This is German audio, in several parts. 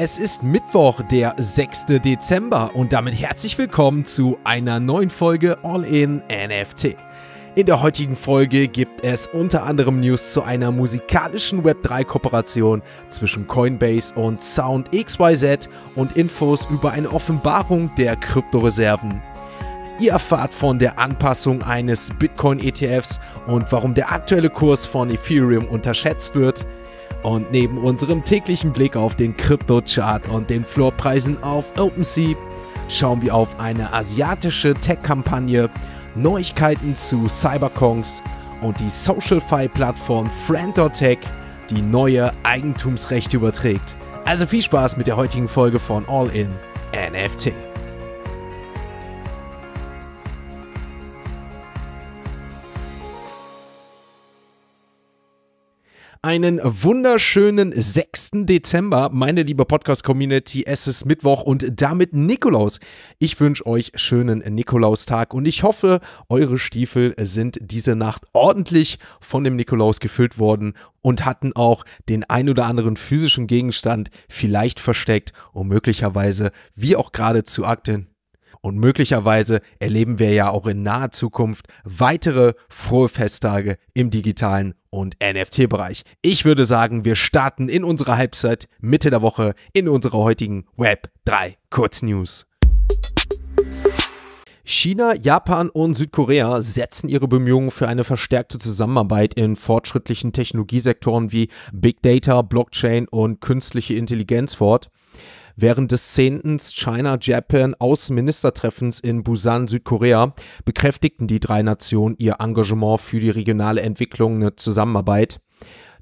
Es ist Mittwoch, der 6. Dezember und damit herzlich willkommen zu einer neuen Folge All-in NFT. In der heutigen Folge gibt es unter anderem News zu einer musikalischen Web3-Kooperation zwischen Coinbase und SoundXYZ und Infos über eine Offenbarung der Kryptoreserven. Ihr erfahrt von der Anpassung eines Bitcoin-ETFs und warum der aktuelle Kurs von Ethereum unterschätzt wird – und neben unserem täglichen Blick auf den Kryptochart und den Floorpreisen auf OpenSea schauen wir auf eine asiatische Tech-Kampagne, Neuigkeiten zu Cyberkongs und die SocialFi-Plattform Friend.Tech, die neue Eigentumsrechte überträgt. Also viel Spaß mit der heutigen Folge von All In NFT. einen wunderschönen 6. Dezember, meine liebe Podcast-Community. Es ist Mittwoch und damit Nikolaus. Ich wünsche euch schönen Nikolaustag und ich hoffe, eure Stiefel sind diese Nacht ordentlich von dem Nikolaus gefüllt worden und hatten auch den ein oder anderen physischen Gegenstand vielleicht versteckt und möglicherweise, wie auch gerade zu Akten, und möglicherweise erleben wir ja auch in naher Zukunft weitere frohe Festtage im digitalen und NFT-Bereich. Ich würde sagen, wir starten in unserer Halbzeit Mitte der Woche in unserer heutigen Web 3 Kurznews. China, Japan und Südkorea setzen ihre Bemühungen für eine verstärkte Zusammenarbeit in fortschrittlichen Technologiesektoren wie Big Data, Blockchain und künstliche Intelligenz fort. Während des 10. China-Japan-Außenministertreffens in Busan, Südkorea, bekräftigten die drei Nationen ihr Engagement für die regionale Entwicklung und Zusammenarbeit.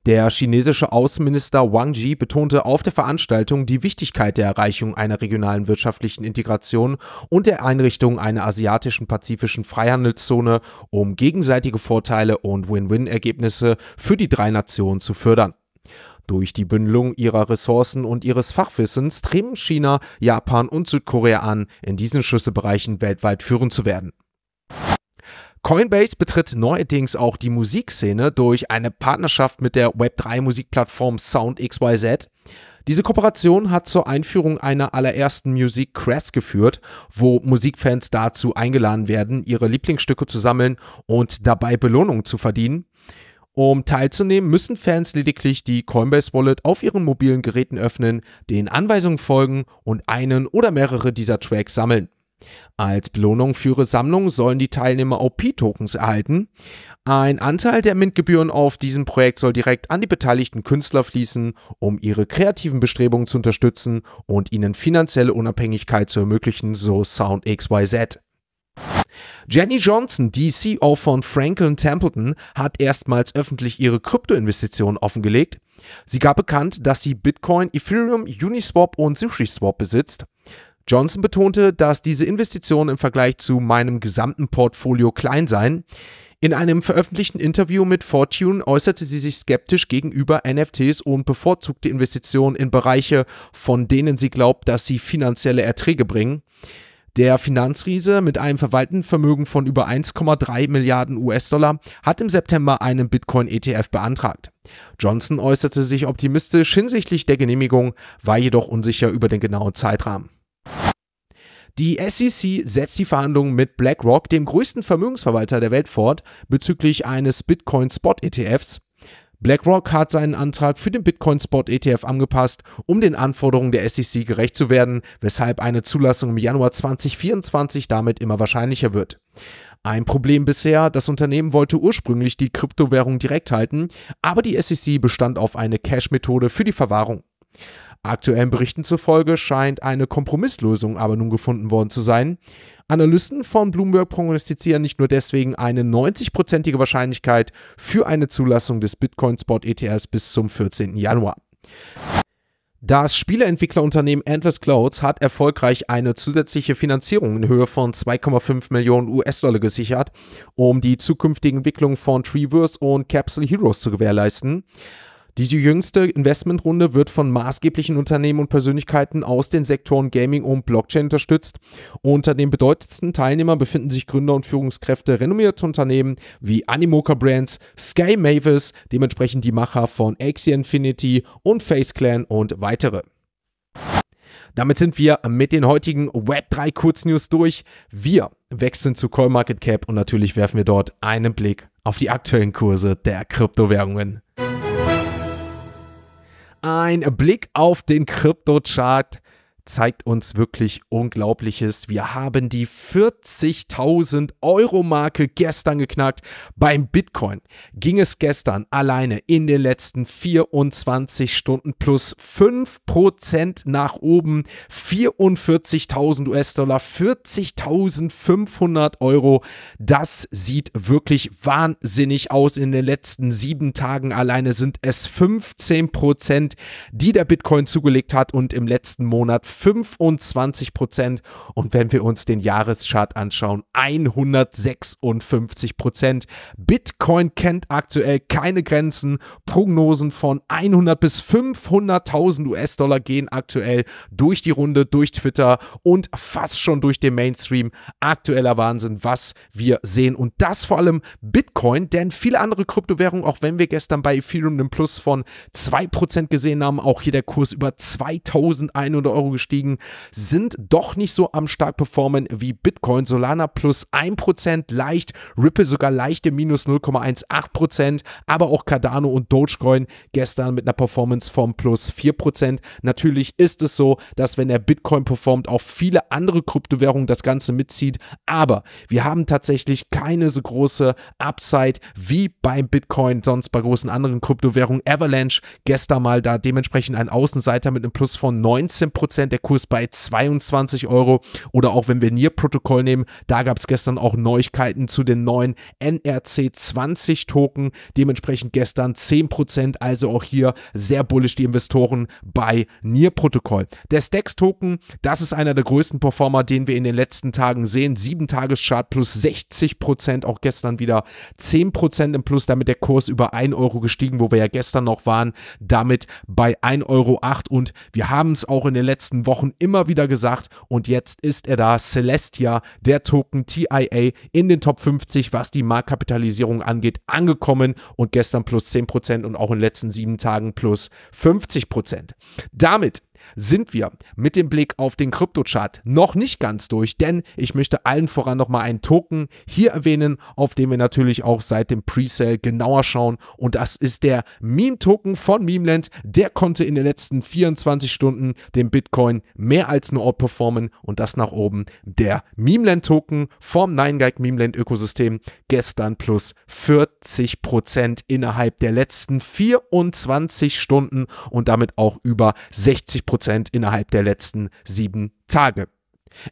Der chinesische Außenminister Wang Ji betonte auf der Veranstaltung die Wichtigkeit der Erreichung einer regionalen wirtschaftlichen Integration und der Einrichtung einer asiatischen pazifischen Freihandelszone, um gegenseitige Vorteile und Win-Win-Ergebnisse für die drei Nationen zu fördern. Durch die Bündelung ihrer Ressourcen und ihres Fachwissens streben China, Japan und Südkorea an, in diesen Schlüsselbereichen weltweit führend zu werden. Coinbase betritt neuerdings auch die Musikszene durch eine Partnerschaft mit der Web3-Musikplattform SoundXYZ. Diese Kooperation hat zur Einführung einer allerersten Music Crash geführt, wo Musikfans dazu eingeladen werden, ihre Lieblingsstücke zu sammeln und dabei Belohnungen zu verdienen. Um teilzunehmen, müssen Fans lediglich die Coinbase Wallet auf ihren mobilen Geräten öffnen, den Anweisungen folgen und einen oder mehrere dieser Tracks sammeln. Als Belohnung für ihre Sammlung sollen die Teilnehmer OP-Tokens erhalten. Ein Anteil der Mintgebühren auf diesem Projekt soll direkt an die beteiligten Künstler fließen, um ihre kreativen Bestrebungen zu unterstützen und ihnen finanzielle Unabhängigkeit zu ermöglichen, so Sound XYZ. Jenny Johnson, die CEO von Franklin Templeton, hat erstmals öffentlich ihre Kryptoinvestitionen offengelegt. Sie gab bekannt, dass sie Bitcoin, Ethereum, Uniswap und SushiSwap besitzt. Johnson betonte, dass diese Investitionen im Vergleich zu meinem gesamten Portfolio klein seien. In einem veröffentlichten Interview mit Fortune äußerte sie sich skeptisch gegenüber NFTs und bevorzugte Investitionen in Bereiche, von denen sie glaubt, dass sie finanzielle Erträge bringen. Der Finanzriese mit einem verwalteten Vermögen von über 1,3 Milliarden US-Dollar hat im September einen Bitcoin-ETF beantragt. Johnson äußerte sich optimistisch hinsichtlich der Genehmigung, war jedoch unsicher über den genauen Zeitrahmen. Die SEC setzt die Verhandlungen mit BlackRock, dem größten Vermögensverwalter der Welt, fort bezüglich eines Bitcoin-Spot-ETFs. BlackRock hat seinen Antrag für den Bitcoin Spot ETF angepasst, um den Anforderungen der SEC gerecht zu werden, weshalb eine Zulassung im Januar 2024 damit immer wahrscheinlicher wird. Ein Problem bisher, das Unternehmen wollte ursprünglich die Kryptowährung direkt halten, aber die SEC bestand auf eine Cash-Methode für die Verwahrung. Aktuellen Berichten zufolge scheint eine Kompromisslösung aber nun gefunden worden zu sein. Analysten von Bloomberg prognostizieren nicht nur deswegen eine 90-prozentige Wahrscheinlichkeit für eine Zulassung des Bitcoin Spot ETFs bis zum 14. Januar. Das Spieleentwicklerunternehmen Endless Clouds hat erfolgreich eine zusätzliche Finanzierung in Höhe von 2,5 Millionen US-Dollar gesichert, um die zukünftige Entwicklung von Treeverse und Capsule Heroes zu gewährleisten. Die jüngste Investmentrunde wird von maßgeblichen Unternehmen und Persönlichkeiten aus den Sektoren Gaming und Blockchain unterstützt. Unter den bedeutendsten Teilnehmern befinden sich Gründer und Führungskräfte renommierter Unternehmen wie Animoca Brands, Sky Mavis, dementsprechend die Macher von Axie Infinity und Face Clan und weitere. Damit sind wir mit den heutigen Web3 Kurznews durch. Wir wechseln zu CoinMarketCap und natürlich werfen wir dort einen Blick auf die aktuellen Kurse der Kryptowährungen ein Blick auf den Kryptochart zeigt uns wirklich Unglaubliches. Wir haben die 40.000 Euro Marke gestern geknackt. Beim Bitcoin ging es gestern alleine in den letzten 24 Stunden plus 5% nach oben. 44.000 US-Dollar, 40.500 Euro. Das sieht wirklich wahnsinnig aus. In den letzten sieben Tagen alleine sind es 15%, die der Bitcoin zugelegt hat und im letzten Monat 25 Prozent. Und wenn wir uns den Jahreschart anschauen, 156 Prozent. Bitcoin kennt aktuell keine Grenzen. Prognosen von 100 bis 500.000 US-Dollar gehen aktuell durch die Runde, durch Twitter und fast schon durch den Mainstream. Aktueller Wahnsinn, was wir sehen. Und das vor allem Bitcoin, denn viele andere Kryptowährungen, auch wenn wir gestern bei Ethereum einen Plus von 2% gesehen haben, auch hier der Kurs über 2100 Euro gestiegen angestiegen, sind doch nicht so am stark performen wie Bitcoin. Solana plus 1% leicht, Ripple sogar leichte minus 0,18%, aber auch Cardano und Dogecoin gestern mit einer Performance von plus 4%. Natürlich ist es so, dass wenn der Bitcoin performt, auch viele andere Kryptowährungen das Ganze mitzieht, aber wir haben tatsächlich keine so große Upside wie beim Bitcoin, sonst bei großen anderen Kryptowährungen. Avalanche gestern mal da dementsprechend ein Außenseiter mit einem Plus von 19%. der der Kurs bei 22 Euro. Oder auch wenn wir Nier Protokoll nehmen, da gab es gestern auch Neuigkeiten zu den neuen NRC 20 Token. Dementsprechend gestern 10%, also auch hier sehr bullisch die Investoren bei Nier Protokoll. Der Stacks Token, das ist einer der größten Performer, den wir in den letzten Tagen sehen. 7-Tages-Chart plus 60%, auch gestern wieder 10% im Plus, damit der Kurs über 1 Euro gestiegen, wo wir ja gestern noch waren, damit bei 1,08 Euro. Und wir haben es auch in den letzten letzten Wochen immer wieder gesagt und jetzt ist er da. Celestia, der Token TIA in den Top 50, was die Marktkapitalisierung angeht, angekommen und gestern plus 10% und auch in den letzten sieben Tagen plus 50%. Damit sind wir mit dem Blick auf den Kryptochart noch nicht ganz durch, denn ich möchte allen voran nochmal einen Token hier erwähnen, auf den wir natürlich auch seit dem Presale genauer schauen und das ist der Meme-Token von Memeland. Der konnte in den letzten 24 Stunden den Bitcoin mehr als nur outperformen und das nach oben. Der Memeland-Token vom 9gag Memeland-Ökosystem gestern plus 40 Prozent innerhalb der letzten 24 Stunden und damit auch über 60 Prozent Prozent innerhalb der letzten sieben Tage.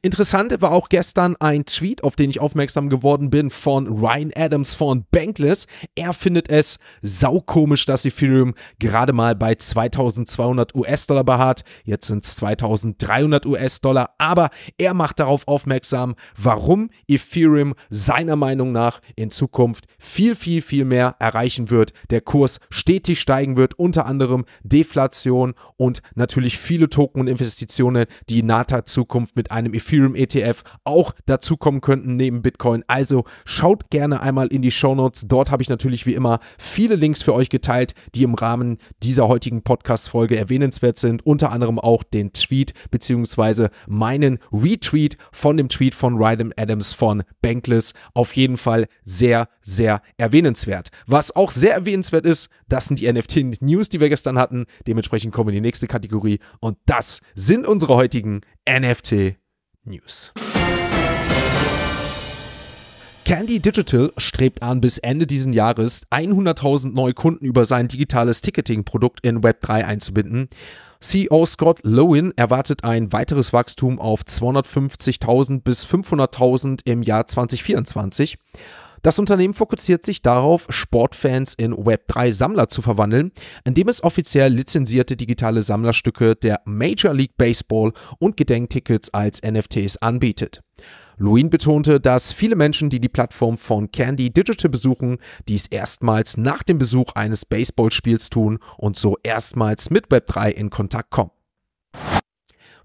Interessant war auch gestern ein Tweet, auf den ich aufmerksam geworden bin, von Ryan Adams von Bankless. Er findet es saukomisch, dass Ethereum gerade mal bei 2200 US-Dollar beharrt. Jetzt sind es 2300 US-Dollar. Aber er macht darauf aufmerksam, warum Ethereum seiner Meinung nach in Zukunft viel, viel, viel mehr erreichen wird. Der Kurs stetig steigen wird, unter anderem Deflation und natürlich viele Token und Investitionen, die in naher Zukunft mit einem Ethereum ETF auch dazukommen könnten neben Bitcoin. Also schaut gerne einmal in die Show Notes. Dort habe ich natürlich wie immer viele Links für euch geteilt, die im Rahmen dieser heutigen Podcast-Folge erwähnenswert sind. Unter anderem auch den Tweet bzw. meinen Retweet von dem Tweet von Ryan Adams von Bankless. Auf jeden Fall sehr, sehr erwähnenswert. Was auch sehr erwähnenswert ist, das sind die NFT-News, die wir gestern hatten. Dementsprechend kommen wir in die nächste Kategorie und das sind unsere heutigen NFT News. Candy Digital strebt an, bis Ende dieses Jahres 100.000 neue Kunden über sein digitales Ticketing-Produkt in Web3 einzubinden. CEO Scott Lowen erwartet ein weiteres Wachstum auf 250.000 bis 500.000 im Jahr 2024. Das Unternehmen fokussiert sich darauf, Sportfans in Web3-Sammler zu verwandeln, indem es offiziell lizenzierte digitale Sammlerstücke der Major League Baseball und Gedenktickets als NFTs anbietet. Luin betonte, dass viele Menschen, die die Plattform von Candy Digital besuchen, dies erstmals nach dem Besuch eines Baseballspiels tun und so erstmals mit Web3 in Kontakt kommen.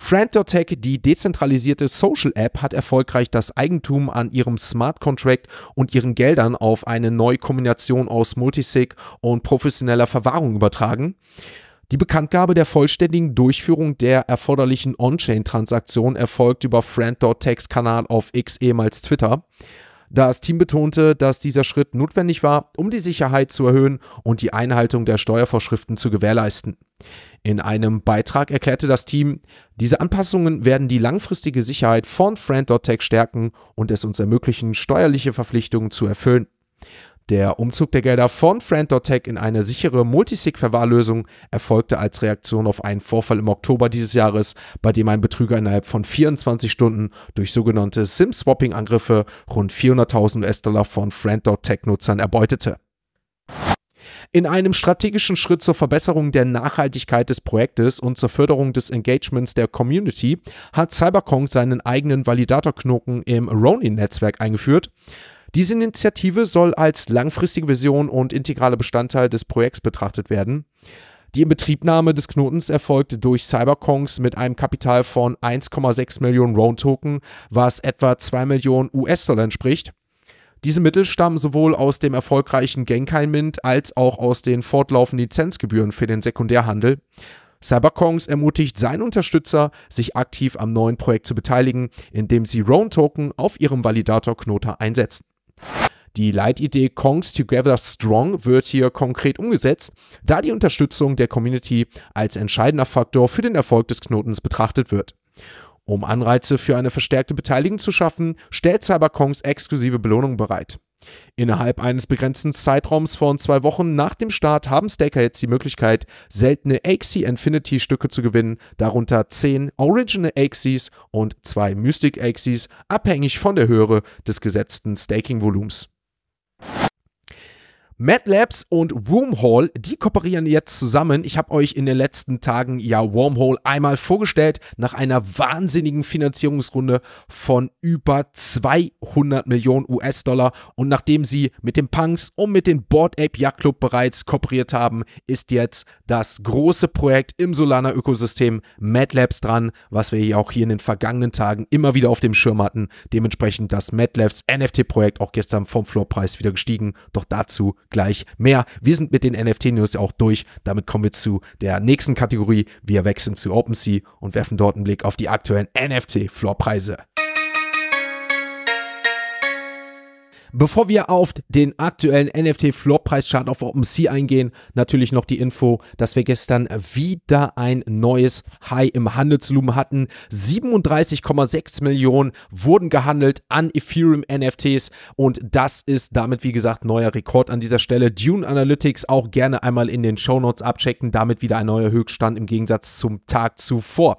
Frantotech, die dezentralisierte Social App, hat erfolgreich das Eigentum an ihrem Smart Contract und ihren Geldern auf eine neue Kombination aus Multisig und professioneller Verwahrung übertragen. Die Bekanntgabe der vollständigen Durchführung der erforderlichen On-Chain-Transaktion erfolgt über Friend.techs Kanal auf X ehemals Twitter. Das Team betonte, dass dieser Schritt notwendig war, um die Sicherheit zu erhöhen und die Einhaltung der Steuervorschriften zu gewährleisten. In einem Beitrag erklärte das Team, diese Anpassungen werden die langfristige Sicherheit von Friend.tech stärken und es uns ermöglichen, steuerliche Verpflichtungen zu erfüllen. Der Umzug der Gelder von Friend.tech in eine sichere Multisig-Verwahrlösung erfolgte als Reaktion auf einen Vorfall im Oktober dieses Jahres, bei dem ein Betrüger innerhalb von 24 Stunden durch sogenannte SIM-Swapping-Angriffe rund 400.000 US-Dollar von Friend.tech-Nutzern erbeutete. In einem strategischen Schritt zur Verbesserung der Nachhaltigkeit des Projektes und zur Förderung des Engagements der Community hat Cyberkong seinen eigenen Validatorknoten im Ronin-Netzwerk eingeführt. Diese Initiative soll als langfristige Vision und integraler Bestandteil des Projekts betrachtet werden. Die Inbetriebnahme des Knotens erfolgt durch Cyberkongs mit einem Kapital von 1,6 Millionen Roan-Token, was etwa 2 Millionen US-Dollar entspricht. Diese Mittel stammen sowohl aus dem erfolgreichen Genkai Mint als auch aus den fortlaufenden Lizenzgebühren für den Sekundärhandel. Cyberkongs ermutigt seine Unterstützer, sich aktiv am neuen Projekt zu beteiligen, indem sie Roan-Token auf ihrem Validator-Knoter einsetzen. Die Leitidee Kongs Together Strong wird hier konkret umgesetzt, da die Unterstützung der Community als entscheidender Faktor für den Erfolg des Knotens betrachtet wird. Um Anreize für eine verstärkte Beteiligung zu schaffen, stellt Cyberkongs exklusive Belohnungen bereit. Innerhalb eines begrenzten Zeitraums von zwei Wochen nach dem Start haben Staker jetzt die Möglichkeit, seltene Axie Infinity Stücke zu gewinnen, darunter 10 Original Axies und 2 Mystic Axies, abhängig von der Höhe des gesetzten Staking Volumens. Mad Labs und Wormhole, die kooperieren jetzt zusammen. Ich habe euch in den letzten Tagen ja Wormhole einmal vorgestellt, nach einer wahnsinnigen Finanzierungsrunde von über 200 Millionen US-Dollar. Und nachdem sie mit den Punks und mit dem Board Ape Yacht Club bereits kooperiert haben, ist jetzt das große Projekt im Solana-Ökosystem Mad Labs dran, was wir ja auch hier in den vergangenen Tagen immer wieder auf dem Schirm hatten. Dementsprechend das Mad Labs NFT-Projekt auch gestern vom Floorpreis wieder gestiegen. Doch dazu gleich mehr. Wir sind mit den NFT-News auch durch. Damit kommen wir zu der nächsten Kategorie. Wir wechseln zu OpenSea und werfen dort einen Blick auf die aktuellen NFT-Floorpreise. Bevor wir auf den aktuellen NFT Floppreis-Chart auf OpenSea eingehen, natürlich noch die Info, dass wir gestern wieder ein neues High im Handelsvolumen hatten. 37,6 Millionen wurden gehandelt an Ethereum NFTs und das ist damit wie gesagt neuer Rekord an dieser Stelle. Dune Analytics auch gerne einmal in den Show Notes abchecken, damit wieder ein neuer Höchststand im Gegensatz zum Tag zuvor.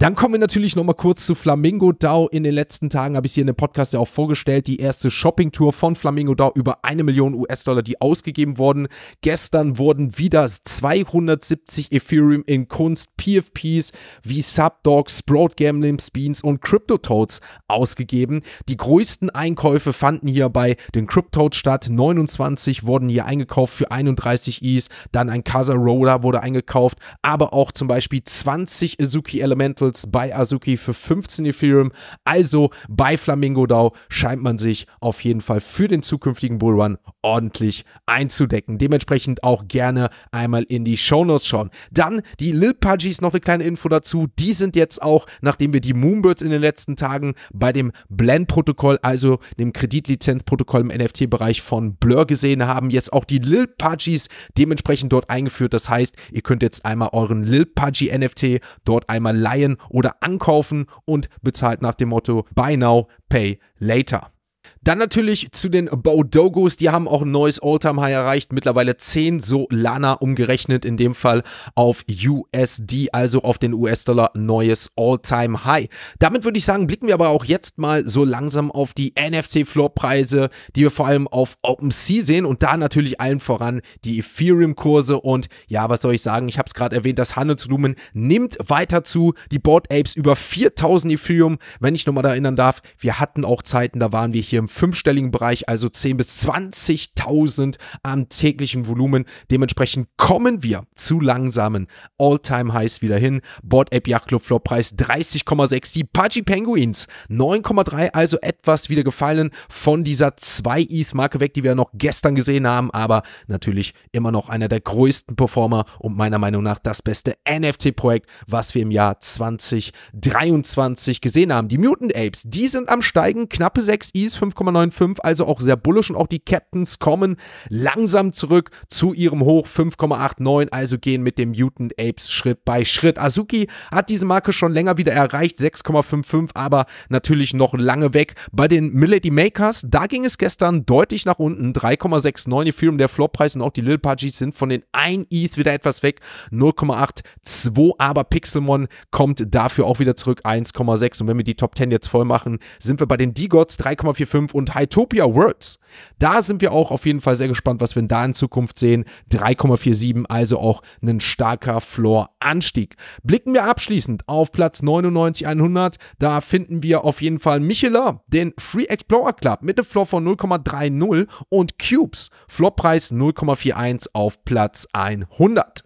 Dann kommen wir natürlich nochmal kurz zu Flamingo DAO. In den letzten Tagen habe ich es hier in dem Podcast ja auch vorgestellt. Die erste Shopping-Tour von Flamingo DAO über eine Million US-Dollar, die ausgegeben wurden. Gestern wurden wieder 270 Ethereum in Kunst, PFPs wie Subdogs, Sprout Gambling, Beans und CryptoToads ausgegeben. Die größten Einkäufe fanden hier bei den CryptoToads statt. 29 wurden hier eingekauft für 31 ETH. Dann ein Casa Roller wurde eingekauft, aber auch zum Beispiel 20 Azuki Elemental Circles bei Azuki für 15 Ethereum. Also bei Flamingo DAO scheint man sich auf jeden Fall für den zukünftigen Bullrun ordentlich einzudecken. Dementsprechend auch gerne einmal in die Shownotes schauen. Dann die Lil Pudgies, noch eine kleine Info dazu. Die sind jetzt auch, nachdem wir die Moonbirds in den letzten Tagen bei dem Blend-Protokoll, also dem Kreditlizenzprotokoll im NFT-Bereich von Blur gesehen haben, jetzt auch die Lil Pudgies dementsprechend dort eingeführt. Das heißt, ihr könnt jetzt einmal euren Lil Pudgy NFT dort einmal leihen oder ankaufen und bezahlt nach dem Motto Buy Now, Pay Later. Dann natürlich zu den Bodogos, die haben auch ein neues All-Time-High erreicht, mittlerweile 10 Solana umgerechnet, in dem Fall auf USD, also auf den US-Dollar, neues All-Time-High. Damit würde ich sagen, blicken wir aber auch jetzt mal so langsam auf die NFC-Floor-Preise, die wir vor allem auf OpenSea sehen und da natürlich allen voran die Ethereum-Kurse und ja, was soll ich sagen, ich habe es gerade erwähnt, das Handelsvolumen nimmt weiter zu, die Board Apes über 4000 Ethereum, wenn ich nochmal da erinnern darf, wir hatten auch Zeiten, da waren wir hier im fünfstelligen Bereich, also 10.000 bis 20.000 am täglichen Volumen. Dementsprechend kommen wir zu langsamen All-Time-Highs wieder hin. Board App Yacht Club Floppreis 30,6. Die Pudgy Penguins 9,3, also etwas wieder gefallen von dieser 2-Ease-Marke weg, die wir noch gestern gesehen haben, aber natürlich immer noch einer der größten Performer und meiner Meinung nach das beste NFT-Projekt, was wir im Jahr 2023 gesehen haben. Die Mutant Apes, die sind am Steigen, knappe 6 Is, 5 5,95, also auch sehr bullisch und auch die Captains kommen langsam zurück zu ihrem Hoch 5,89, also gehen mit dem Mutant Apes Schritt bei Schritt. Azuki hat diese Marke schon länger wieder erreicht, 6,55, aber natürlich noch lange weg. Bei den Milady Makers, da ging es gestern deutlich nach unten, 3,69 Ethereum, der Floppreis und auch die Lil Pudgies sind von den 1 ETH wieder etwas weg, 0,82, aber Pixelmon kommt dafür auch wieder zurück, 1,6 und wenn wir die Top 10 jetzt voll machen, sind wir bei den D-Gods 3,45 5 und Hytopia Worlds. Da sind wir auch auf jeden Fall sehr gespannt, was wir da in Zukunft sehen. 3,47, also auch ein starker Floor-Anstieg. Blicken wir abschließend auf Platz 99, 100. Da finden wir auf jeden Fall Michela, den Free Explorer Club mit einem Floor von 0,30 und Cubes, Floorpreis 0,41 auf Platz 100.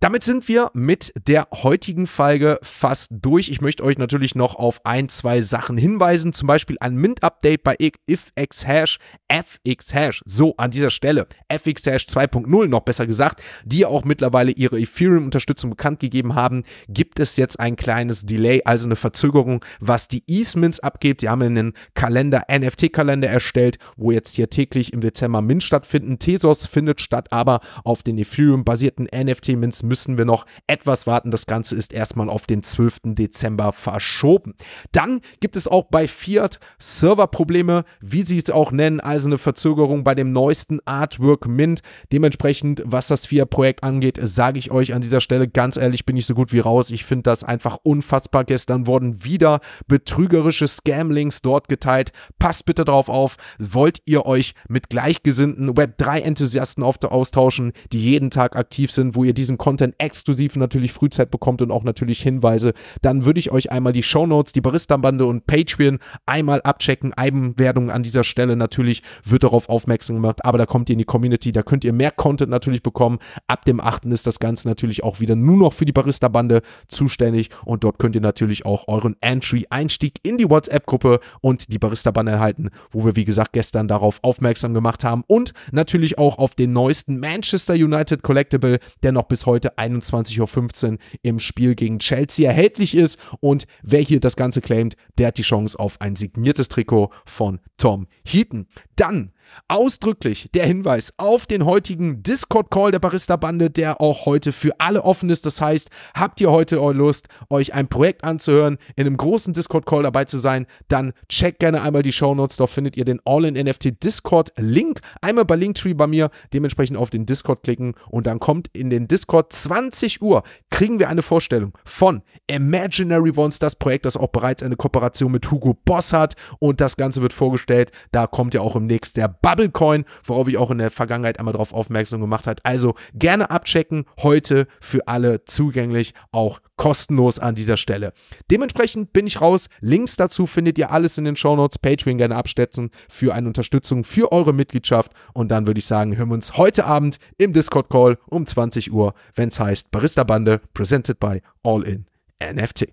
Damit sind wir mit der heutigen Folge fast durch. Ich möchte euch natürlich noch auf ein, zwei Sachen hinweisen, zum Beispiel ein Mint-Update bei ifxhash, fxhash, so an dieser Stelle, fxhash 2.0 noch besser gesagt, die auch mittlerweile ihre Ethereum-Unterstützung bekannt gegeben haben, gibt es jetzt ein kleines Delay, also eine Verzögerung, was die Ease-Mints abgibt. Sie haben einen Kalender, NFT-Kalender erstellt, wo jetzt hier täglich im Dezember Mint stattfinden. Tesos findet statt, aber auf den Ethereum-basierten NFT-Mints müssen wir noch etwas warten. Das Ganze ist erstmal auf den 12. Dezember verschoben. Dann gibt es auch bei Fiat Serverprobleme, wie sie es auch nennen, also eine Verzögerung bei dem neuesten Artwork Mint. Dementsprechend, was das Fiat-Projekt angeht, sage ich euch an dieser Stelle ganz ehrlich, bin ich so gut wie raus. Ich finde das einfach unfassbar. Gestern wurden wieder betrügerische Scam-Links dort geteilt. Passt bitte drauf auf. Wollt ihr euch mit gleichgesinnten Web3-Enthusiasten oft austauschen, die jeden Tag aktiv sind, wo ihr diesen Content Content exklusiv natürlich Frühzeit bekommt und auch natürlich Hinweise, dann würde ich euch einmal die Show Notes, die Barista-Bande und Patreon einmal abchecken. Eibenwerdung an dieser Stelle natürlich wird darauf aufmerksam gemacht, aber da kommt ihr in die Community, da könnt ihr mehr Content natürlich bekommen. Ab dem 8. ist das Ganze natürlich auch wieder nur noch für die Barista-Bande zuständig und dort könnt ihr natürlich auch euren Entry-Einstieg in die WhatsApp-Gruppe und die Barista-Bande erhalten, wo wir wie gesagt gestern darauf aufmerksam gemacht haben und natürlich auch auf den neuesten Manchester United Collectible, der noch bis heute heute 21.15 Uhr im Spiel gegen Chelsea erhältlich ist. Und wer hier das Ganze claimt, der hat die Chance auf ein signiertes Trikot von Tom Heaton. Dann Ausdrücklich der Hinweis auf den heutigen Discord-Call der Barista-Bande, der auch heute für alle offen ist. Das heißt, habt ihr heute Lust, euch ein Projekt anzuhören, in einem großen Discord-Call dabei zu sein, dann checkt gerne einmal die Show Notes. Dort findet ihr den All-in-NFT-Discord-Link. Einmal bei Linktree bei mir, dementsprechend auf den Discord klicken und dann kommt in den Discord 20 Uhr, kriegen wir eine Vorstellung von Imaginary Ones, das Projekt, das auch bereits eine Kooperation mit Hugo Boss hat und das Ganze wird vorgestellt. Da kommt ja auch im nächsten der Bubblecoin, worauf ich auch in der Vergangenheit einmal darauf aufmerksam gemacht habe. Also gerne abchecken, heute für alle zugänglich, auch kostenlos an dieser Stelle. Dementsprechend bin ich raus. Links dazu findet ihr alles in den Shownotes. Patreon gerne abstätzen für eine Unterstützung für eure Mitgliedschaft. Und dann würde ich sagen, hören wir uns heute Abend im Discord-Call um 20 Uhr, wenn es heißt Barista Bande, presented by All In NFT.